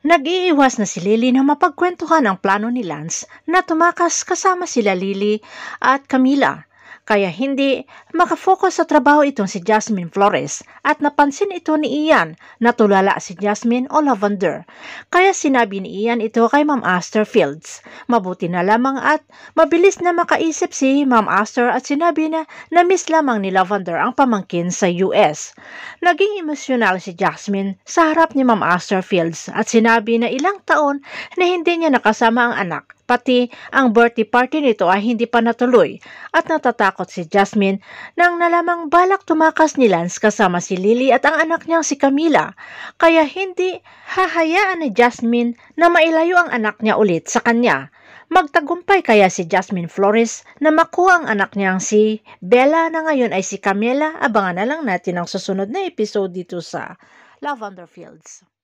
Nag-iiwas na si Lily na mapagkwentuhan ang plano ni Lance na tumakas kasama sila Lily at Camila kaya hindi makafocus sa trabaho itong si Jasmine Flores at napansin ito ni Ian na tulala si Jasmine o Lavender. Kaya sinabi ni Ian ito kay Ma'am Aster Fields. Mabuti na lamang at mabilis na makaisip si Ma'am Aster at sinabi na na miss lamang ni Lavender ang pamangkin sa US. Naging emosyonal si Jasmine sa harap ni Ma'am Aster Fields at sinabi na ilang taon na hindi niya nakasama ang anak Pati ang birthday party nito ay hindi pa natuloy at natatakot si Jasmine nang nalamang balak tumakas ni Lance kasama si Lily at ang anak niyang si Camila. Kaya hindi hahayaan ni Jasmine na mailayo ang anak niya ulit sa kanya. Magtagumpay kaya si Jasmine Flores na makuha ang anak niyang si Bella na ngayon ay si Camila. Abangan na lang natin ang susunod na episode dito sa Lavender Fields.